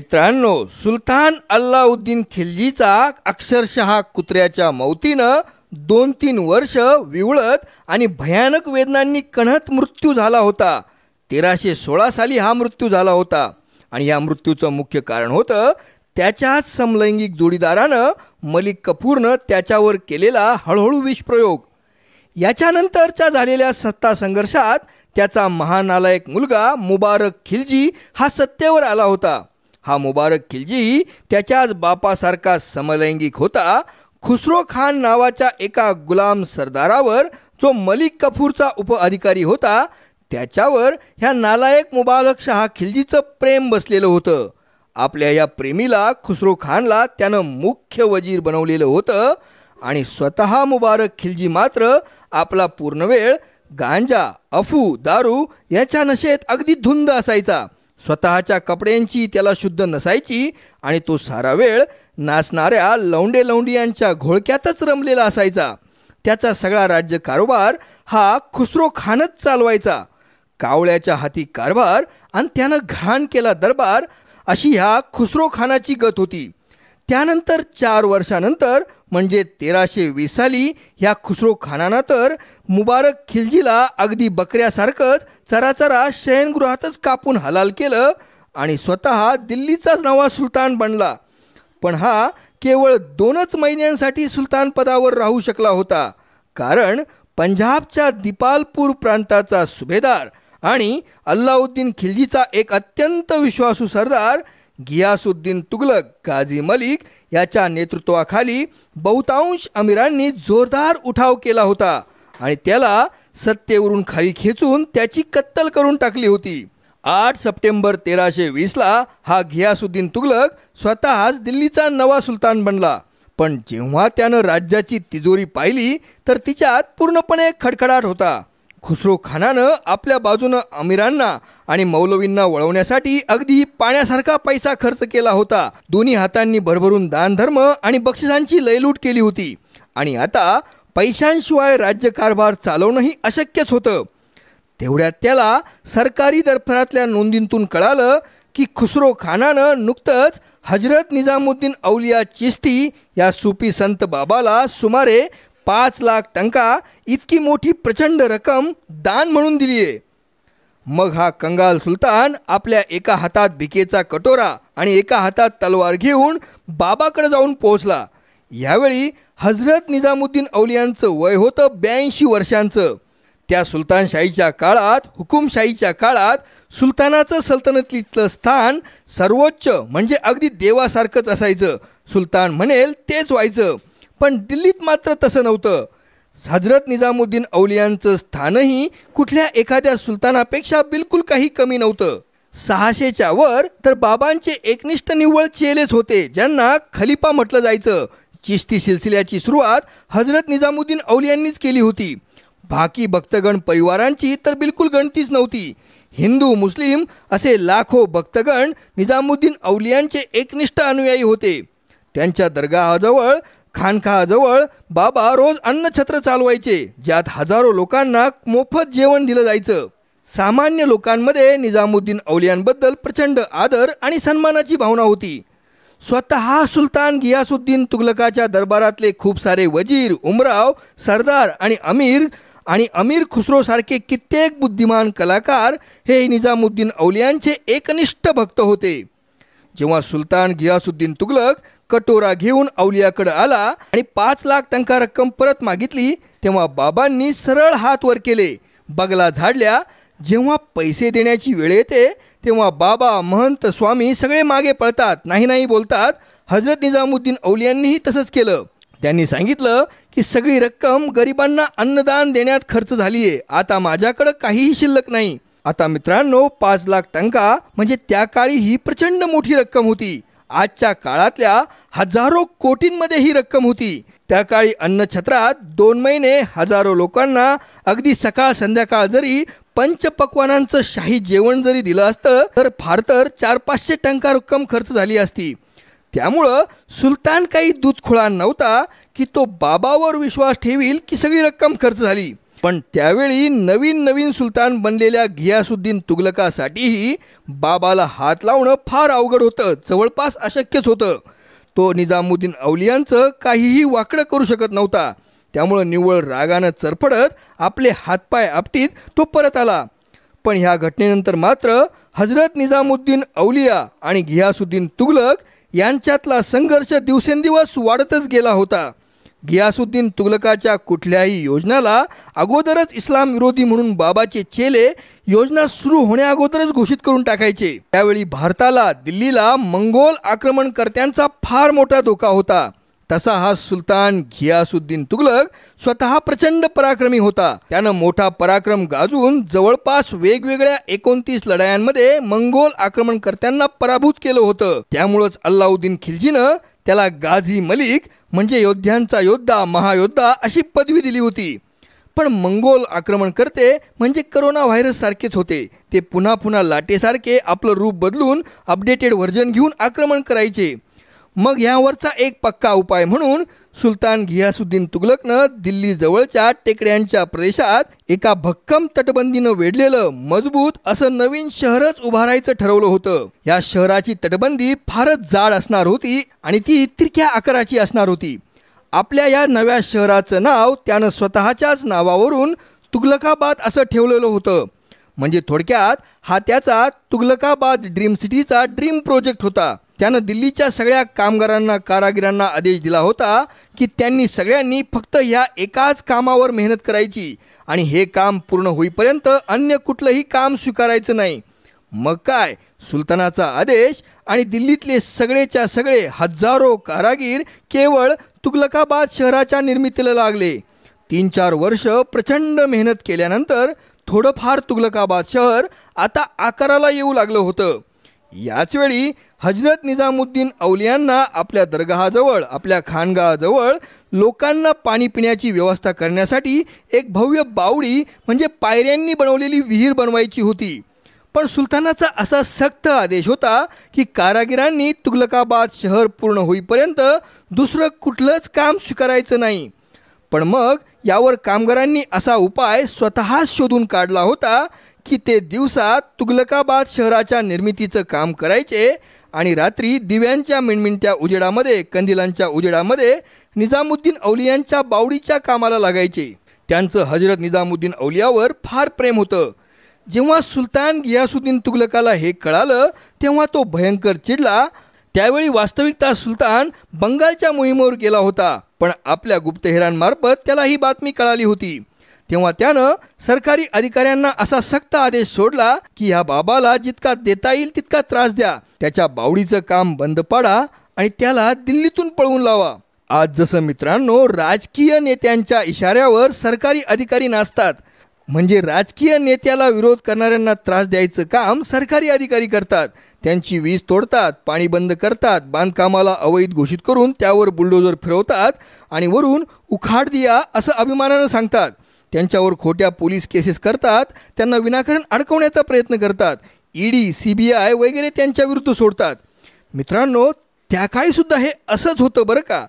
मित्रांनो सुलतान अल्लाउद्दीन खिलजीचा अक्षरशः कुत्र्याच्या मौतीनं दोन तीन वर्ष विवळत आणि भयानक वेदनांनी कणत मृत्यू झाला होता तेराशे सोळा साली हा मृत्यू झाला होता आणि या मृत्यूचं मुख्य कारण होतं त्याच्याच समलैंगिक जोडीदारानं मलिक कपूरनं त्याच्यावर केलेला हळूहळू विषप्रयोग याच्यानंतरच्या झालेल्या सत्ता संघर्षात त्याचा महानालायक मुलगा मुबारक खिलजी हा सत्तेवर आला होता हा मुबारक खिलजी त्याच्याच बापासारखा समलैंगिक होता खुसरो खान नावाच्या एका गुलाम सरदारावर जो मलिक कफूरचा उपअधिकारी होता त्याच्यावर ह्या नालायक मुबारक शहा खिलजीचं प्रेम बसलेलं होतं आपल्या या प्रेमीला खुसरो खानला त्यानं मुख्य वजीर बनवलेलं होतं आणि स्वतः मुबारक खिलजी मात्र आपला पूर्ण वेळ गांजा अफू दारू याच्या नशेत अगदी धुंद असायचा स्वतःच्या कपड्यांची त्याला शुद्ध नसायची आणि तो सारा वेळ नाचणाऱ्या लवंडे लवंडियांच्या घोळक्यातच रमलेला असायचा त्याचा सगळा राज्य कारोबार हा खुसरो खानच चालवायचा कावळ्याच्या हाती कारभार आणि त्यानं घाण केला दरबार अशी ह्या खुसरो खानाची गत होती त्यानंतर चार वर्षानंतर म्हणजे तेराशे वीस साली ह्या खुसरो खानानं तर मुबारक खिलजीला अगदी बकऱ्यासारखंच चराचरा शयनगृहातच कापून हलाल केलं आणि स्वतः दिल्लीचाच नवा सुलतान बनला पण हा केवळ दोनच महिन्यांसाठी सुलतान पदावर राहू शकला होता कारण पंजाबच्या दिपालपूर प्रांताचा सुभेदार आणि अल्लाउद्दीन खिलजीचा एक अत्यंत विश्वासू सरदार गियासुद्दीन तुगलक गाझी मलिक याच्या नेतृत्वाखाली बहुतांश अमिरांनी जोरदार उठाव केला होता आणि त्याला सत्तेवरून खाली खेचून त्याची कत्तल करून टाकली होती आठ सप्टेंबर तेराशे वीसला हा घियासुद्दीन तुगलक स्वतःच दिल्लीचा नवा सुलतान बनला पण जेव्हा त्यानं राज्याची तिजोरी पाहिली तर तिच्यात पूर्णपणे खडखडाट होता खुसरो खानानं आपल्या बाजूनं अमीरांना आणि मौलवींना वळवण्यासाठी अगदी पाण्यासारखा पैसा खर्च केला होता दोन्ही हातांनी भरभरून दानधर्म आणि बक्षिसांची लयलूट केली होती आणि आता पैशांशिवाय राज्यकारभार चालवणंही अशक्यच होतं तेवढ्यात त्याला सरकारी दरबारातल्या नोंदींतून कळालं की खुसरो खानानं नुकतंच हजरत निजामुद्दीन औलिया चिश्ती या सुपी संत बाबाला सुमारे पाच लाख टंका इतकी मोठी प्रचंड रक्कम दान म्हणून दिली आहे मग हा कंगाल सुलतान आपल्या एका हातात भिकेचा कटोरा आणि एका हातात तलवार घेऊन बाबाकडे जाऊन पोहोचला यावेळी हजरत निजामुद्दीन अवलियांचं वय होतं ब्याऐंशी वर्षांचं त्या सुलतानशाहीच्या काळात हुकुमशाहीच्या काळात सुलतानाचं सल्तनतीतलं स्थान सर्वोच्च म्हणजे अगदी देवासारखंच असायचं सुलतान म्हणेल तेच व्हायचं पण दिल्लीत मात्र तसं नव्हतं हजरत निजामुद्दीन औलियांचं स्थानही कुठल्या एखाद्या सुलतानापेक्षा बिलकुल काही कमी नव्हतं सहाशेच्या वर तर बाबांचे एकनिष्ठ निव्वळ चेलेच होते ज्यांना खलिफा म्हटलं जायचं चिश्ती सिलसिल्याची सुरुवात हजरत निजामुद्दीन अवलियांनीच केली होती बाकी भक्तगण परिवारांची तर बिलकुल गणतीच नव्हती हिंदू मुस्लिम असे लाखो भक्तगण निजामुद्दीन अवलियांचे एकनिष्ठ अनुयायी होते त्यांच्या दर्गाजवळ खानखाजवळ बाबा रोज अन्नछत्र चालवायचे ज्यात हजारो लोकांना मोफत जेवण दिलं जायचं सामान्य लोकांमध्ये निजामुद्दीन औलियांबद्दल प्रचंड आदर आणि सन्मानाची भावना होती स्वतः सुलतान गियासुद्दीन तुगलकाच्या दरबारातले खूप सारे वजीर उमराव सरदार आणि अमीर आणि अमीर खुसरो सारखे कित्येक बुद्धिमान कलाकार हे निजामुद्दीन अवलियांचे एकनिष्ठ भक्त होते जेव्हा सुलतान गियासुद्दीन तुगलक कटोरा घेऊन अवलियाकडे आला आणि पाच लाख टंका रक्कम परत मागितली तेव्हा बाबांनी सरळ हात वर केले बगला झाडल्या जेव्हा पैसे देण्याची वेळ येते तेव्हा बाबा महंत स्वामी सगळे मागे पळतात नाही नाही बोलतात हजरत निजामुद्दीन औलियांनीही तसंच केलं त्यांनी सांगितलं की सगळी रक्कम गरिबांना अन्नदान देण्यात खर्च झाली आहे आता माझ्याकडं काहीही शिल्लक नाही आता मित्रांनो पाच लाख टंका म्हणजे त्या काळी ही प्रचंड मोठी रक्कम होती आजच्या काळातल्या हजारो कोटींमध्ये ही रक्कम होती त्या काळी अन्नछत्रात दोन महिने हजारो लोकांना अगदी सकाळ संध्याकाळ जरी पंचपक्वानांचं शाही जेवण जरी दिलं असतं तर फार तर चार पाचशे टंका रक्कम खर्च झाली असती त्यामुळं सुलतान काही दूधखुळा नव्हता की तो बाबावर विश्वास ठेवील की सगळी रक्कम खर्च झाली पण त्यावेळी नवीन नवीन सुलतान बनलेल्या घियासुद्दीन तुगलकासाठीही बाबाला हात लावणं फार अवघड होतं जवळपास अशक्यच होतं तो निजामुद्दीन अवलियांचं काहीही वाकडं करू शकत नव्हता त्यामुळं निव्वळ रागानं चरफडत आपले हातपाय आपटीत तो परत आला पण ह्या घटनेनंतर मात्र हजरत निजामुद्दीन अवलिया आणि घियासुद्दीन तुगलक यांच्यातला संघर्ष दिवसेंदिवस वाढतच गेला होता गियासुद्दीन तुगलकाच्या कुठल्याही योजनाला अगोदरच इस्लाम विरोधी म्हणून बाबाचे चेले योजना सुरू होण्याअगोदरच घोषित करून टाकायचे त्यावेळी भारताला दिल्लीला मंगोल आक्रमणकर्त्यांचा फार मोठा धोका होता तसा हा सुलतान घियासुद्दीन तुगलक स्वतः प्रचंड पराक्रमी होता त्यानं मोठा पराक्रम गाजून जवळपास वेगवेगळ्या एकोणतीस लढायांमध्ये मंगोल आक्रमणकर्त्यांना पराभूत केलं होतं त्यामुळंच अल्लाउद्दीन खिलजीनं त्याला गाझी मलिक म्हणजे योद्ध्यांचा योद्धा महायोद्धा अशी पदवी दिली होती पण मंगोल आक्रमणकर्ते म्हणजे करोना व्हायरस सारखेच होते ते पुन्हा पुन्हा लाटेसारखे आपलं रूप बदलून अपडेटेड व्हर्जन घेऊन आक्रमण करायचे मग यावरचा एक पक्का उपाय म्हणून सुलतान घियासुद्दीन तुगलकनं दिल्लीजवळच्या टेकड्यांच्या प्रदेशात एका भक्कम तटबंदीनं वेढलेलं मजबूत असं नवीन शहरच उभारायचं ठरवलं होतं या शहराची तटबंदी फारच जाड असणार होती आणि ती तिरक्या आकाराची असणार होती आपल्या या नव्या शहराचं नाव त्यानं स्वतःच्याच नावावरून तुगलकाबाद असं ठेवलेलं होतं म्हणजे थोडक्यात हा त्याचा तुगलकाबाद ड्रीम सिटीचा ड्रीम प्रोजेक्ट होता त्यानं दिल्लीच्या सगळ्या कामगारांना कारागिरांना आदेश दिला होता की त्यांनी सगळ्यांनी फक्त ह्या एकाच कामावर मेहनत करायची आणि हे काम पूर्ण होईपर्यंत अन्य कुठलंही काम स्वीकारायचं नाही मग काय सुलतानाचा आदेश आणि दिल्लीतले सगळेच्या सगळे हजारो कारागीर केवळ तुगलकाबाद शहराच्या निर्मितीला लागले तीन चार वर्ष प्रचंड मेहनत केल्यानंतर थोडंफार तुगलकाबाद शहर आता आकाराला येऊ लागलं होतं याचवेळी हजरत निजामुद्दीन औलियांना आपल्या दरगाहाजवळ आपल्या खानगाजवळ लोकांना पाणी पिण्याची व्यवस्था करण्यासाठी एक भव्य बावडी म्हणजे पायऱ्यांनी बनवलेली विहीर बनवायची होती पण सुलतानाचा असा सक्त आदेश होता की कारागिरांनी तुगलकाबाद शहर पूर्ण होईपर्यंत दुसरं कुठलंच काम स्वीकारायचं नाही पण मग यावर कामगारांनी असा उपाय स्वतःच शोधून काढला होता की ते दिवसात तुगलकाबाद शहराच्या निर्मितीचं काम करायचे आणि रात्री दिव्यांच्या मिणमिणत्या उजेडामध्ये कंदिलांच्या उजेडामध्ये निजामुद्दीन अवलियांच्या बावडीच्या कामाला लागायचे त्यांचं हजरत निजामुद्दीन अवलियावर फार प्रेम होतं जेव्हा सुलतान गियासुद्दीन तुगलकाला हे कळालं तेव्हा तो भयंकर चिडला त्यावेळी वास्तविकता सुलतान बंगालच्या मोहिमेवर गेला होता पण आपल्या गुप्तहेरांमार्फत त्याला ही बातमी कळाली होती तेव्हा त्यानं सरकारी अधिकाऱ्यांना असा सक्त आदेश सोडला की या बाबाला जितका देता येईल तितका त्रास द्या त्याच्या बावडीचं काम बंद पाडा आणि त्याला दिल्लीतून पळवून लावा आज जसं मित्रांनो राजकीय नेत्यांच्या इशाऱ्यावर सरकारी अधिकारी नाचतात म्हणजे राजकीय नेत्याला विरोध करणाऱ्यांना त्रास द्यायचं काम सरकारी अधिकारी करतात त्यांची वीज तोडतात पाणी बंद करतात बांधकामाला अवैध घोषित करून त्यावर बुलडोजर फिरवतात आणि वरून उखाड दिया असं अभिमानानं सांगतात त्यांच्यावर खोट्या पोलीस केसेस करतात त्यांना विनाकारण अडकवण्याचा प्रयत्न करतात ईडी सी बी आय वगैरे त्यांच्या विरुद्ध सोडतात मित्रांनो त्या काळीसुद्धा हे असंच होतं बरं का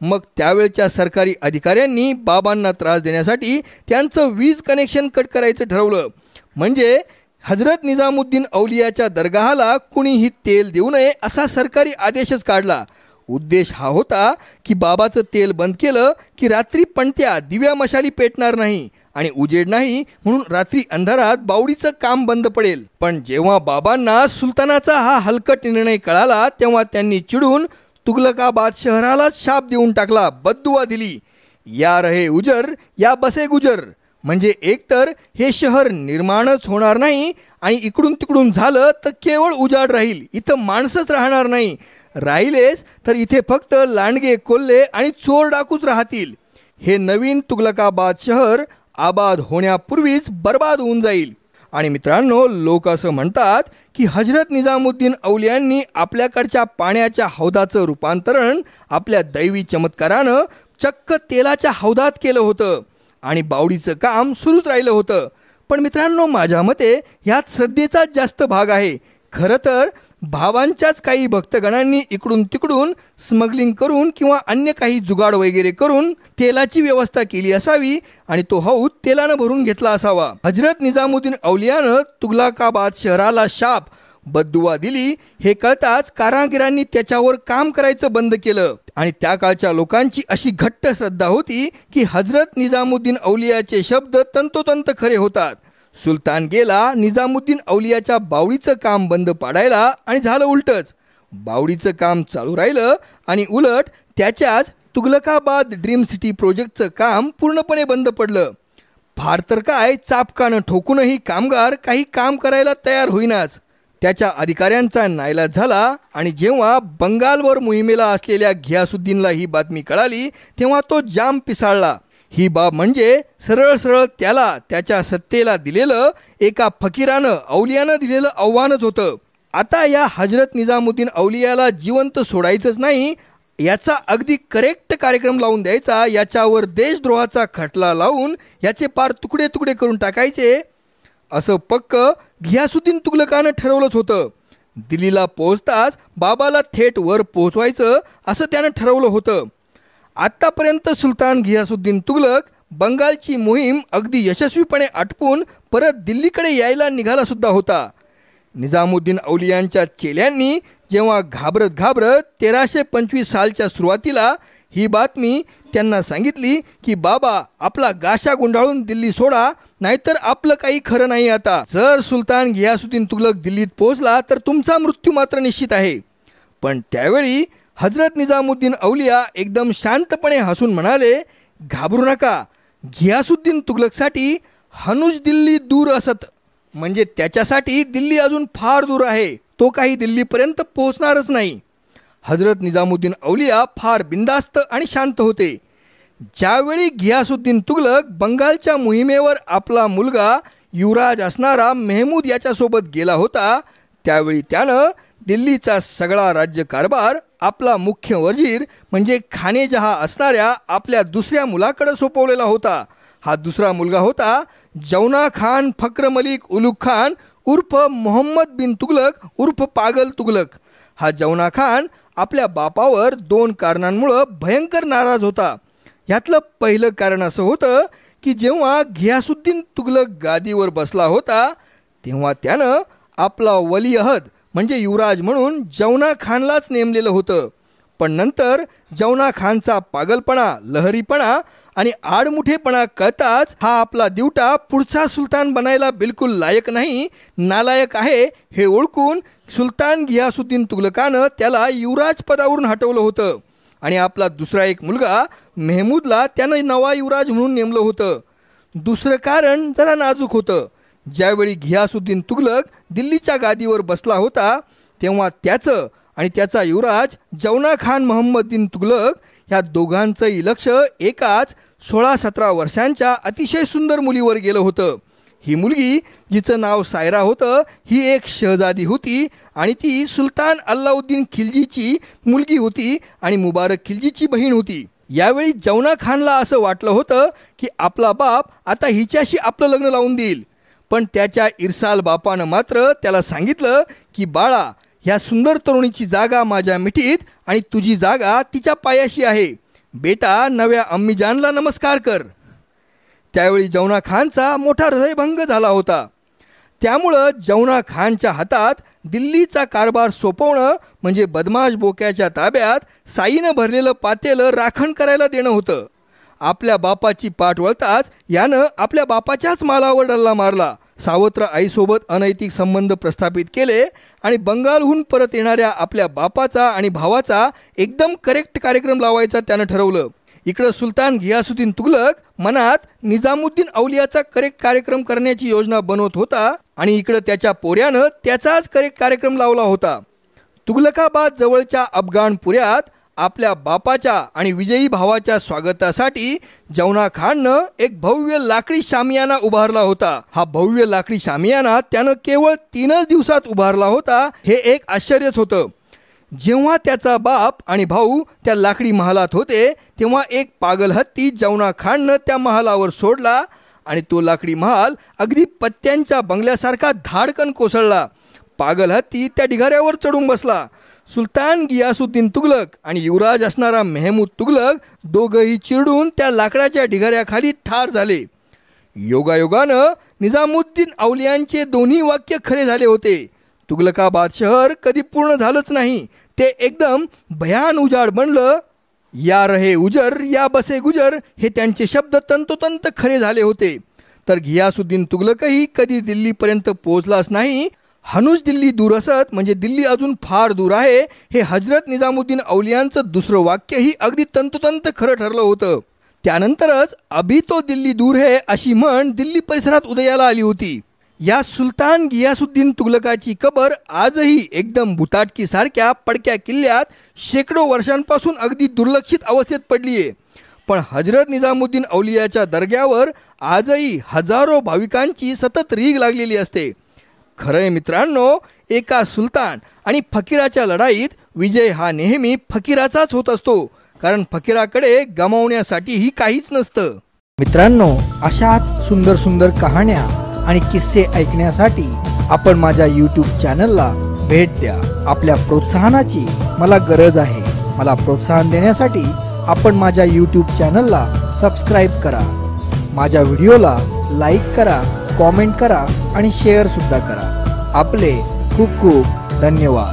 मग त्यावेळच्या सरकारी अधिकाऱ्यांनी बाबांना त्रास देण्यासाठी त्यांचं वीज कनेक्शन कट करायचं ठरवलं म्हणजे हजरत निजामुद्दीन अवलियाच्या दर्गाहाला कुणीही तेल देऊ नये असा सरकारी आदेशच काढला उद्देश हा होता की बाबाचं तेल बंद केलं की रात्री पणत्या दिव्या मशाली पेटणार नाही आणि उजेड नाही म्हणून रात्री अंधारात बावडीचं काम बंद पडेल पण जेव्हा बाबांना सुलतानाचा हा हलकट निर्णय कळाला तेव्हा त्यांनी चिडून तुगलकाबाद शहराला शाप देऊन टाकला बद्दुवा दिली या रहे उजर या बसे गुजर म्हणजे एकतर हे शहर निर्माणच होणार नाही आणि इकडून तिकडून झालं तर केवळ उजाड राहील इथं माणसंच राहणार नाही राहिलेस तर इथे फक्त लांडगे कोल्हे आणि चोर डाकूच राहतील हे नवीन तुगलकाबाद शहर आबाद होण्यापूर्वीच बर्बाद होऊन जाईल आणि मित्रांनो लोक असं म्हणतात की हजरत निजामुद्दीन अवलियांनी आपल्याकडच्या पाण्याच्या हौदाचं रूपांतरण आपल्या दैवी चमत्कारानं चक्क तेलाच्या हौदात केलं होतं आणि बावडीचं काम सुरूच राहिलं होतं पण मित्रांनो माझ्या मते ह्यात श्रद्धेचाच जास्त भाग आहे खरं तर भावांच्याच काही भक्तगणांनी इकडून तिकडून स्मगलिंग करून किंवा अन्य काही जुगाड वगैरे करून तेलाची व्यवस्था केली असावी आणि तो हौद तेलानं भरून घेतला असावा हजरत निजामुद्दीन अवलियानं तुगलाकाबाद शहराला शाप बद्दुवा दिली हे कळताच कारागिरांनी त्याच्यावर काम करायचं बंद केलं आणि त्या काळच्या लोकांची अशी घट्ट श्रद्धा होती की हजरत निजामुद्दीन अवलियाचे शब्द तंतोतंत खरे होतात सुलतान गेला निजामुद्दीन अवलियाच्या बावडीचं काम बंद पाडायला आणि झालं उलटच बावडीचं काम चालू राहिलं आणि उलट त्याच्याच तुगलकाबाद ड्रीम सिटी प्रोजेक्टचं काम पूर्णपणे बंद पडलं फार तर काय चापकानं ठोकूनही कामगार काही काम करायला तयार होईनाच त्याच्या अधिकाऱ्यांचा नायलाज झाला आणि जेव्हा बंगालवर मोहिमेला असलेल्या घियासुद्दीनला ही बातमी कळाली तेव्हा तो जाम पिसाळला ही बाब म्हणजे सरळ सरळ त्याला त्याच्या सत्तेला दिलेलं एका फकीरानं अवलियानं दिलेलं आव्हानच होतं आता या हजरत निजामुद्दीन अवलियाला जिवंत सोडायचंच नाही याचा अगदी करेक्ट कार्यक्रम लावून द्यायचा याच्यावर देशद्रोहाचा खटला लावून याचे पार तुकडे तुकडे करून टाकायचे असं पक्क घियासुद्दीन तुगलकानं ठरवलंच होतं दिल्लीला पोहोचताच बाबाला थेट वर पोहोचवायचं असं त्यानं ठरवलं होतं आत्तापर्यंत सुलतान घियासुद्दीन तुगलक बंगालची मोहीम अगदी यशस्वीपणे आटपून परत दिल्लीकडे यायला निघालासुद्धा होता निजामुद्दीन औलियांच्या चेल्यांनी जेव्हा घाबरत घाबरत तेराशे पंचवीस सालच्या सुरुवातीला ही बातमी त्यांना सांगितली की बाबा आपला गाशा गुंडाळून दिल्ली सोडा नाहीतर आपलं काही खरं नाही आता जर सुलतान घियासुद्दीन तुगलक दिल्लीत पोहोचला तर तुमचा मृत्यू मात्र निश्चित आहे पण त्यावेळी हजरत निजामुद्दीन अवलिया एकदम शांतपणे हसून म्हणाले घाबरू नका घियासुद्दीन तुगलकसाठी हनुज दिल्ली दूर असत म्हणजे त्याच्यासाठी दिल्ली अजून फार दूर आहे तो काही दिल्लीपर्यंत पोहोचणारच नाही हजरत निजामुद्दीन अवलिया फार बिंदास्त आणि शांत होते ज्यावेळी घियासुद्दीन तुगलक बंगालच्या मोहिमेवर आपला मुलगा युवराज असणारा मेहमूद याच्यासोबत गेला होता त्यावेळी त्यानं दिल्लीचा सगळा राज्यकारभार आपला मुख्य वजीर म्हणजे खानेजहा असणाऱ्या आपल्या दुसऱ्या मुलाकडे सोपवलेला होता हा दुसरा मुलगा होता जवना खान फक्र मलिक उलुक खान उर्फ मोहम्मद बिन तुगलक उर्फ पागल तुगलक हा जवना खान आपल्या बापावर दोन कारणांमुळं भयंकर नाराज होता यातलं पहिलं कारण असं होतं की जेव्हा घियासुद्दीन तुगलक गादीवर बसला होता तेव्हा त्यानं आपला वली अहद म्हणजे युवराज म्हणून जवना खानलाच नेमलेलं होतं पण नंतर जवना खानचा पागलपणा लहरीपणा आणि आडमुठेपणा कळताच हा आपला दिवटा पुढचा सुलतान बनायला बिलकुल लायक नाही नालायक आहे हे ओळखून सुलतान गियासुद्दीन तुगलकानं त्याला युवराज पदावरून हटवलं होतं आणि आपला दुसरा एक मुलगा मेहमूदला त्यानं नवा युवराज म्हणून नेमलं होतं दुसरं कारण जरा नाजूक होतं ज्यावेळी घियासुद्दीन तुगलक दिल्लीच्या गादीवर बसला होता तेव्हा त्याचं आणि त्याचा युवराज जवना खान मोहम्मद बिन तुगलक ह्या दोघांचंही लक्ष एकाच सोळा सतरा वर्षांच्या अतिशय सुंदर मुलीवर गेलं होतं ही मुलगी जिचं नाव सायरा होतं ही एक शहजादी होती आणि ती सुलतान अल्लाउद्दीन खिलजीची मुलगी होती आणि मुबारक खिलजीची बहीण होती यावेळी जवना खानला असं वाटलं होतं की आपला बाप आता हिच्याशी आपलं लग्न लावून देईल पण त्याच्या इरसाल बापानं मात्र त्याला सांगितलं की बाळा ह्या सुंदर तरुणीची जागा माझ्या मिठीत आणि तुझी जागा तिच्या पायाशी आहे बेटा नव्या अम्मीजानला नमस्कार कर त्यावेळी जवना खानचा मोठा हृदयभंग झाला होता त्यामुळं जवना खानच्या हातात दिल्लीचा कारभार सोपवणं म्हणजे बदमाश बोक्याच्या ताब्यात साईनं भरलेलं पातेलं राखण करायला देणं होतं आपल्या बापाची पाठ वळताच यानं आपल्या बापाच्याच मालावर डल्ला मारला सावत्र आईसोबत अनैतिक संबंध प्रस्थापित केले आणि बंगालहून परत येणाऱ्या आपल्या बापाचा आणि भावाचा एकदम करेक्ट कार्यक्रम लावायचा त्यानं ठरवलं इकडं सुलतान गियासुद्दीन तुगलक मनात निजामुद्दीन अवलियाचा करेक्ट कार्यक्रम करण्याची योजना बनवत होता आणि इकडं त्याच्या पोऱ्यानं त्याचाच करेक्ट कार्यक्रम लावला होता तुगलकाबाद जवळच्या अफगाण पुऱ्यात आपल्या बापाच्या आणि विजयी भावाच्या स्वागतासाठी जवना खाननं एक भव्य लाकडी शामियाना उभारला होता हा भव्य लाकडी शामियाना त्यानं केवळ तीनच दिवसात उभारला होता हे एक आश्चर्यच होतं जेव्हा त्याचा बाप आणि भाऊ त्या लाकडी महालात होते तेव्हा एक पागल हत्ती जवना खाननं त्या महालावर सोडला आणि तो लाकडी महाल अगदी पत्त्यांच्या बंगल्यासारखा धाडकन कोसळला पागल हत्ती त्या ढिगाऱ्यावर चढून बसला सुलतान गियासुद्दीन तुगलक आणि युवराज असणारा मेहमूद तुगलक दोघंही चिरडून त्या लाकडाच्या ढिगाऱ्याखाली ठार झाले योगायोगानं निजामुद्दीन अवलियांचे दोन्ही वाक्य खरे झाले होते तुगलकाबाद शहर कधी पूर्ण झालंच नाही ते एकदम भयान उजाड बनलं या रहे उजर या बसे गुजर हे त्यांचे शब्द तंतोतंत खरे झाले होते तर घियासुद्दीन तुगलकही कधी दिल्लीपर्यंत पोहोचलाच नाही हनुज दिल्ली दूर असत म्हणजे दिल्ली अजून फार दूर आहे हे हजरत निजामुद्दीन अवलियांचं दुसरं वाक्यही अगदी तंतोतंत खरं ठरलं होतं त्यानंतरच अभी तो दिल्ली दूर है अशी म्हण दिल्ली परिसरात उदयाला आली होती या सुलतान गियासुद्दीन तुगलकाची कबर आजही एकदम बुताटकीसारख्या पडक्या किल्ल्यात शेकडो वर्षांपासून अगदी दुर्लक्षित अवस्थेत पडली आहे पण हजरत निजामुद्दीन अवलियाच्या दर्ग्यावर आजही हजारो भाविकांची सतत रीग लागलेली असते खरंय मित्रांनो एका सुलतान आणि फकीराच्या लढाईत विजय हा नेहमी फकीराचाच होत असतो कारण फकीराकडे गमावण्यासाठीही काहीच नसतं मित्रांनो अशाच सुंदर सुंदर कहाण्या आणि किस्से ऐकण्यासाठी आपण माझ्या यूट्यूब चॅनलला भेट द्या आपल्या प्रोत्साहनाची मला गरज आहे मला प्रोत्साहन देण्यासाठी आपण माझ्या यूट्यूब चॅनलला सबस्क्राईब करा माझ्या व्हिडिओला लाईक करा कॉमेंट करा आणि शेअरसुद्धा करा आपले खूप खूप धन्यवाद